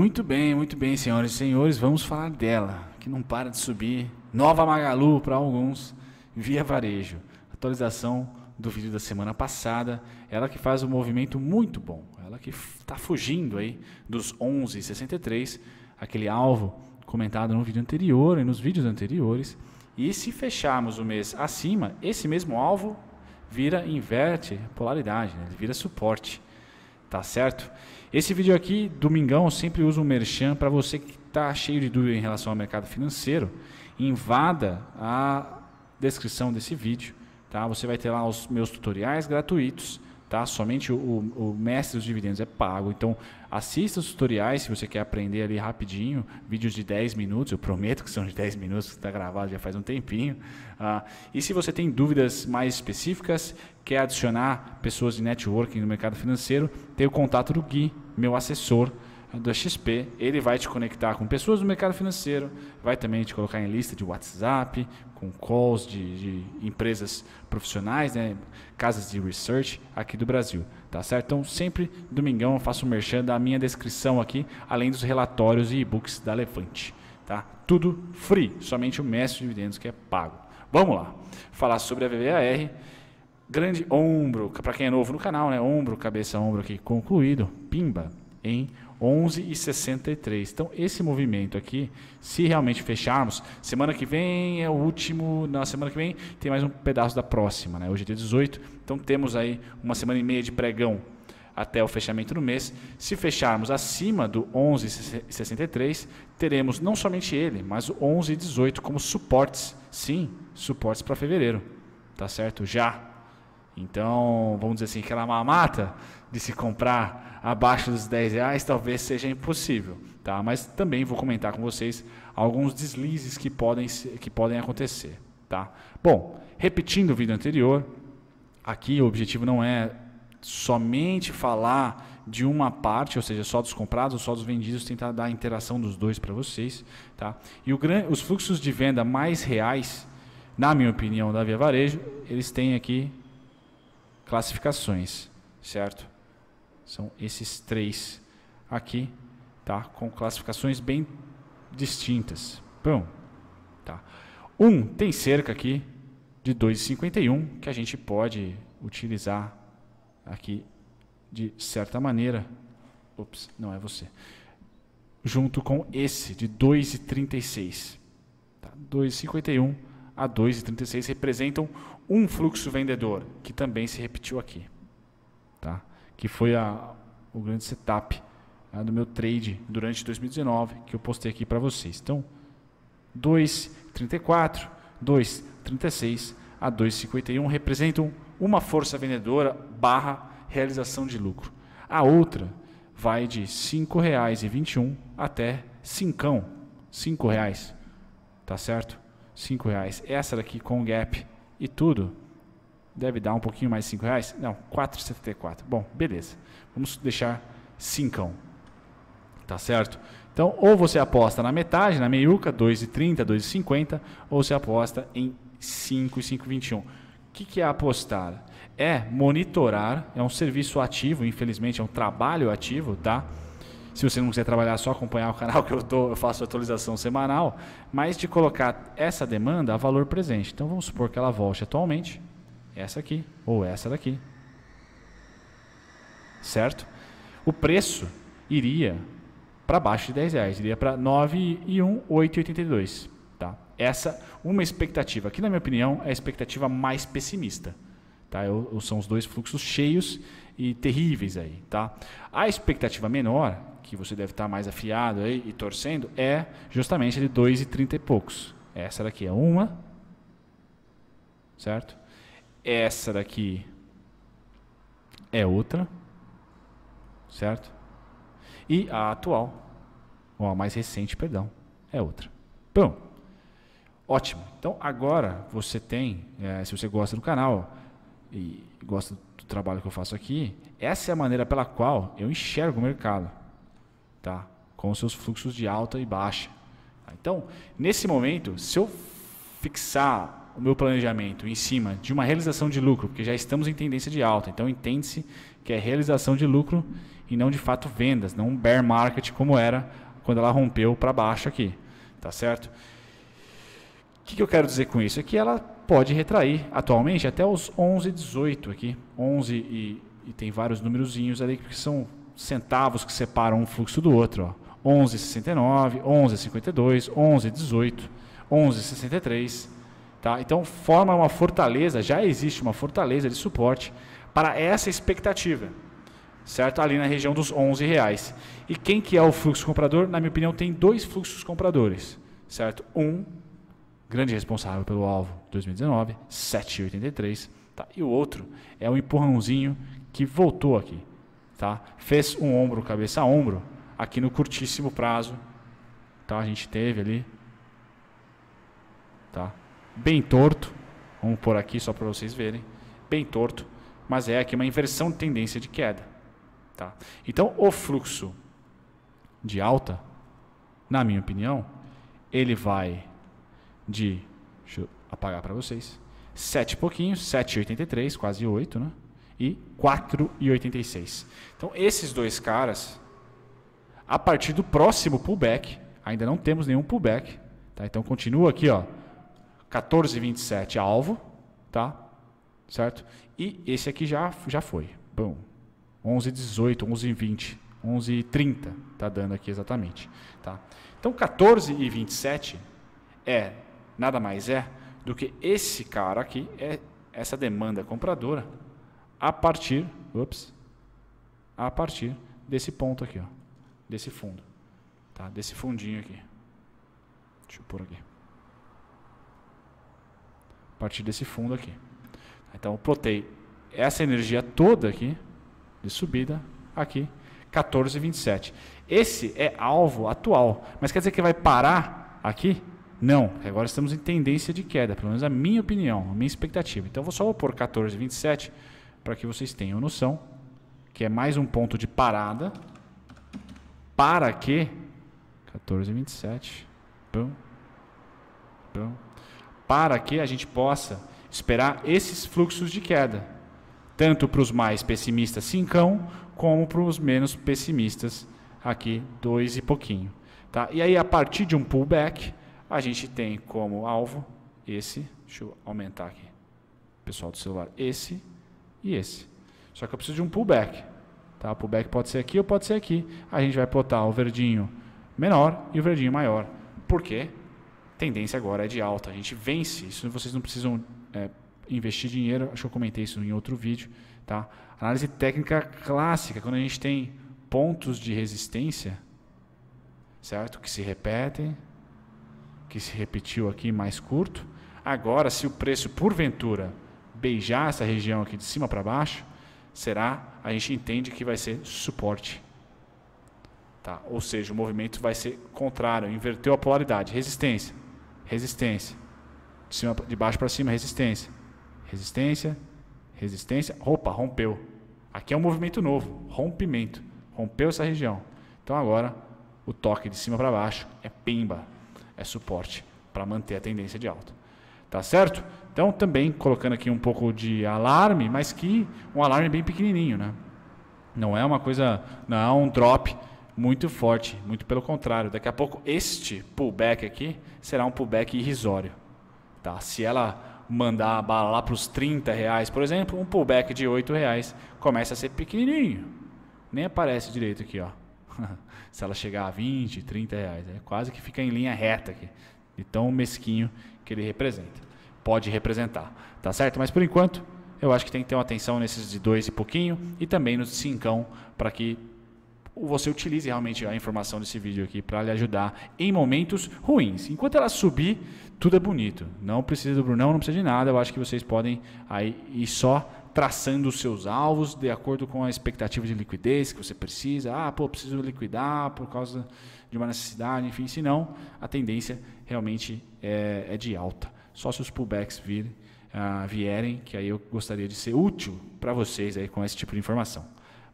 Muito bem, muito bem, senhoras e senhores, vamos falar dela, que não para de subir. Nova Magalu para alguns, via varejo. Atualização do vídeo da semana passada, ela que faz um movimento muito bom, ela que está fugindo aí dos 11,63, aquele alvo comentado no vídeo anterior e nos vídeos anteriores. E se fecharmos o mês acima, esse mesmo alvo vira inverte polaridade, né? ele vira suporte tá certo? Esse vídeo aqui, domingão, eu sempre uso um merchan para você que está cheio de dúvida em relação ao mercado financeiro, invada a descrição desse vídeo, tá? Você vai ter lá os meus tutoriais gratuitos tá? Somente o, o, mestre dos dividendos é pago. Então, assista os tutoriais se você quer aprender ali rapidinho, vídeos de 10 minutos, eu prometo que são de 10 minutos, que está gravado já faz um tempinho. Ah, e se você tem dúvidas mais específicas, quer adicionar pessoas de networking no mercado financeiro, tem o contato do Gui, meu assessor, da XP, ele vai te conectar com pessoas do mercado financeiro, vai também te colocar em lista de WhatsApp, com calls de, de empresas profissionais, né, casas de research aqui do Brasil, tá certo? Então sempre domingão eu faço o merchan da minha descrição aqui, além dos relatórios e e-books da Levante, tá? Tudo free, somente o mestre de dividendos que é pago. Vamos lá, falar sobre a VVAR grande ombro, para quem é novo no canal, né? Ombro, cabeça, ombro aqui concluído, pimba em 11,63. Então, esse movimento aqui, se realmente fecharmos, semana que vem é o último, na semana que vem tem mais um pedaço da próxima, né? Hoje é dia 18, então temos aí uma semana e meia de pregão até o fechamento do mês. Se fecharmos acima do 11,63, teremos não somente ele, mas o 11,18 como suportes. Sim, suportes para fevereiro, tá certo? Já. Então, vamos dizer assim, aquela mamata de se comprar abaixo dos 10 reais talvez seja impossível, tá? Mas também vou comentar com vocês alguns deslizes que podem, que podem acontecer, tá? Bom, repetindo o vídeo anterior, aqui o objetivo não é somente falar de uma parte, ou seja, só dos comprados ou só dos vendidos, tentar dar a interação dos dois para vocês, tá? E o, os fluxos de venda mais reais, na minha opinião, da Via Varejo, eles têm aqui classificações, certo? São esses três aqui, tá? Com classificações bem distintas. Bom, tá? Um tem cerca aqui de 2,51 que a gente pode utilizar aqui de certa maneira. Ops, não é você. Junto com esse de 2,36. Tá? 2,51 a 2,36 representam um fluxo vendedor, que também se repetiu aqui que foi a, o grande setup né, do meu trade durante 2019 que eu postei aqui para vocês. Então, 2,34, 2,36 a 2,51 representam uma força vendedora barra realização de lucro. A outra vai de R$ 5,21 até cincão, cinco reais, tá certo? Cinco reais. Essa daqui com gap e tudo Deve dar um pouquinho mais 5 reais? Não, 4,74. Bom, beleza. Vamos deixar 5. Tá certo? Então, ou você aposta na metade, na meiuca, 2,30, 2,50, ou você aposta em 5 e 5,21. O que, que é apostar? É monitorar, é um serviço ativo, infelizmente, é um trabalho ativo, tá? se você não quiser trabalhar, só acompanhar o canal que eu, tô, eu faço atualização semanal, mas de colocar essa demanda a valor presente. Então vamos supor que ela volte atualmente essa aqui ou essa daqui. Certo? O preço iria para baixo de 10 reais, iria para 9 e 1, Tá? Essa, uma expectativa, que na minha opinião é a expectativa mais pessimista. Tá? Eu, eu, são os dois fluxos cheios e terríveis aí. Tá? A expectativa menor, que você deve estar tá mais afiado aí e torcendo, é justamente de 2,30 e poucos. Essa daqui é uma, certo? Essa daqui é outra, certo? E a atual, ou a mais recente, perdão, é outra. Bom, ótimo. Então agora você tem, é, se você gosta do canal e gosta do trabalho que eu faço aqui, essa é a maneira pela qual eu enxergo o mercado, tá? Com seus fluxos de alta e baixa. Então, nesse momento, se eu fixar o meu planejamento em cima de uma realização de lucro, porque já estamos em tendência de alta, então entende-se que é realização de lucro e não de fato vendas, não um bear market como era quando ela rompeu para baixo aqui, tá certo? O que, que eu quero dizer com isso? É que ela pode retrair atualmente até os 11,18 aqui, 11 e, e, tem vários númerozinhos ali que são centavos que separam um fluxo do outro, ó. 11,69, 11,52, 11,18, 11,63 Tá? Então, forma uma fortaleza, já existe uma fortaleza de suporte para essa expectativa, certo? Ali na região dos 11 reais. E quem que é o fluxo comprador? Na minha opinião, tem dois fluxos compradores, certo? Um, grande responsável pelo alvo 2019, 7,83, tá? E o outro é o um empurrãozinho que voltou aqui, tá? Fez um ombro, cabeça a ombro, aqui no curtíssimo prazo, tá? A gente teve ali, tá? bem torto. Vamos por aqui só para vocês verem. Bem torto, mas é aqui uma inversão de tendência de queda. Tá? Então, o fluxo de alta, na minha opinião, ele vai de. Deixa eu apagar para vocês. 7 pouquinho, 7,83, quase 8, né? E 4,86. Então, esses dois caras, a partir do próximo pullback, ainda não temos nenhum pullback. Tá? Então, continua aqui, ó. 14,27 é alvo, tá? Certo? E esse aqui já, já foi. Bom, 11,18, 11,20, 11,30, tá dando aqui exatamente, tá? Então 14,27 é nada mais é do que esse cara aqui é essa demanda compradora a partir, ups, a partir desse ponto aqui, ó, desse fundo, tá? Desse fundinho aqui. Deixa eu pôr aqui a partir desse fundo aqui. Então eu plotei essa energia toda aqui, de subida, aqui, 14,27. Esse é alvo atual, mas quer dizer que vai parar aqui? Não, agora estamos em tendência de queda, pelo menos a minha opinião, a minha expectativa. Então eu vou só pôr 14,27 para que vocês tenham noção que é mais um ponto de parada para que 14,27 pum, pum, para que a gente possa esperar esses fluxos de queda, tanto para os mais pessimistas 5, como para os menos pessimistas aqui 2 e pouquinho. Tá? E aí, a partir de um pullback, a gente tem como alvo esse, deixa eu aumentar aqui, pessoal do celular, esse e esse. Só que eu preciso de um pullback. Tá? O pullback pode ser aqui ou pode ser aqui. A gente vai plotar o verdinho menor e o verdinho maior. Por quê? tendência agora é de alta. A gente vence. Isso vocês não precisam é, investir dinheiro. Acho que eu comentei isso em outro vídeo. Tá? Análise técnica clássica, quando a gente tem pontos de resistência, certo? Que se repetem, que se repetiu aqui mais curto. Agora, se o preço porventura beijar essa região aqui de cima para baixo, será a gente entende que vai ser suporte. Tá? Ou seja, o movimento vai ser contrário, inverteu a polaridade, resistência, resistência. De, cima, de baixo para cima, resistência. Resistência, resistência. Opa, rompeu. Aqui é um movimento novo, rompimento. Rompeu essa região. Então agora o toque de cima para baixo é pimba, é suporte para manter a tendência de alta. Tá certo? Então também colocando aqui um pouco de alarme, mas que um alarme bem pequenininho, né? Não é uma coisa, não é um drop muito forte, muito pelo contrário. Daqui a pouco este pullback aqui será um pullback irrisório. Tá? Se ela mandar a bala lá para os 30 reais, por exemplo, um pullback de 8 reais começa a ser pequenininho. Nem aparece direito aqui, ó. Se ela chegar a 20, 30 reais, é quase que fica em linha reta aqui, de tão mesquinho que ele representa. Pode representar, tá certo? Mas por enquanto, eu acho que tem que ter uma atenção nesses de dois e pouquinho e também nos de cincão para que você utilize realmente a informação desse vídeo aqui para lhe ajudar em momentos ruins. Enquanto ela subir, tudo é bonito. Não precisa do Brunão, não precisa de nada. Eu acho que vocês podem aí ir só traçando os seus alvos de acordo com a expectativa de liquidez que você precisa. Ah, pô, preciso liquidar por causa de uma necessidade, enfim. Se não, a tendência realmente é, é de alta. Só se os pullbacks ah, vierem, que aí eu gostaria de ser útil para vocês aí com esse tipo de informação.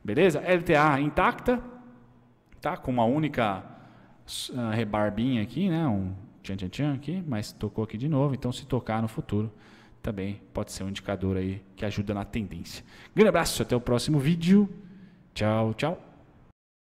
Beleza? LTA intacta, tá com uma única uh, rebarbinha aqui, né? Um tchan tchan tchan aqui, mas tocou aqui de novo. Então, se tocar no futuro, também pode ser um indicador aí que ajuda na tendência. Grande abraço, até o próximo vídeo. Tchau, tchau.